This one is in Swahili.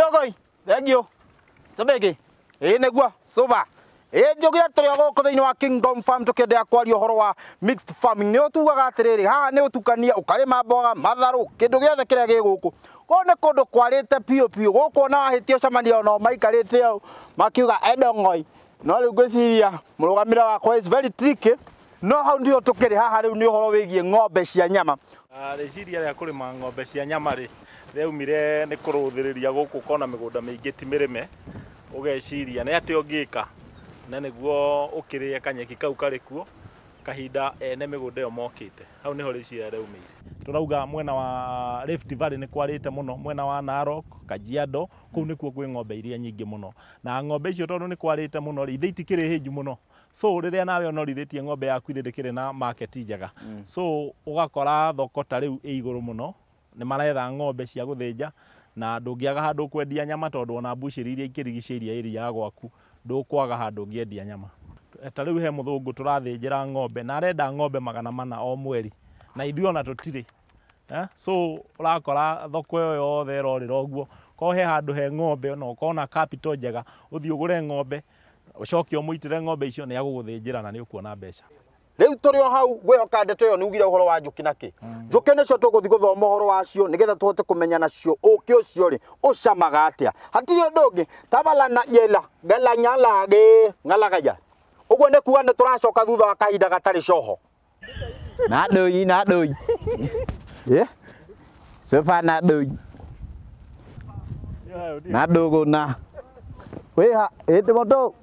dogo thengio cebeki ä näguo cuba ä njå gä re tå rä a gåkå thä inä wa kingdom farm tå kä endea kwaria å horo wa mixed farming nä å tugaga atä rä rä haha nä å tukania å karä ma mboga matharå kä ndå gä othe kä rä a gä gå kå kå nä kå ndå kwarä te piå piå gå kå ona wahä tie å cemania onao maikarä te å makiuga endong'oi no rä u ngwä ciria må rå gamä re wakwa no hau ndio tukiri haha riu ni uhoro wigie ngombe cia nyama rĩciria rĩa ma ng'ombe cia nyama ri rĩaumire nĩ kũrũthĩrĩria gũkũ ũkona mĩgũnda mĩingĩ ti mĩrĩme ugeciria nĩ ati ũngĩka na niguo ukirie kanyeki kau karĩ kuo kahinda ene migunda yo mokite hau niho riciera riumire turauga mwena wa Rift Valley ni kwarite muno mwena wa Narok Kajiado kuu nikuo gwi ng'ombe iria nyingi muno na ng'ombe icio tondu ni kwarite muno ithe itikiri hinyu muno so riria nawe onorithitie ng'ombe yaku ithe ndikiri na market njega mm. so ugakora thoko ta riu i iguru muno ni maretha ng'ombe cia guthinja na ndungiaga handu kwendia nyama tondu ona mbucĩrĩ iria ikĩrigicĩirie ĩria gwaku ndũkwaga handu ũngĩendia nyama ta rä u he må thå ngå tå rathä njä ra ng'ombe na arenda ng'ombe magana mana o mweri na ithuĩ ona tå tirä eh? so ũrakora thoko ä yo yothe ĩrorä ra å korwo he handå he ng'ombe ona ũkona capital njega ũthiĩ ũgũre ng'ombe ũcoke ũmũitĩre ng'ombe icio nĩ agå gå thä njä ra na nä å kuona mbeca rä u tå rä o hau gwä hoka ndeto ä yo nä ugire å horo wa njå kä na kä hmm. njå kä nä cio tå gå thiä gå thoma å horo wacio nä getha tå hote kå menya nacio å kä å cio rä å camaga atä a hatirä å ndå å ngä tabalana jela ngalanyalagä ngalagaya uguo nä kuga nä tå racoka thutha wa kahinda gatarä coho na ndöi na ndöi ceba na ndöi na ndågå na wä ha ä ndä må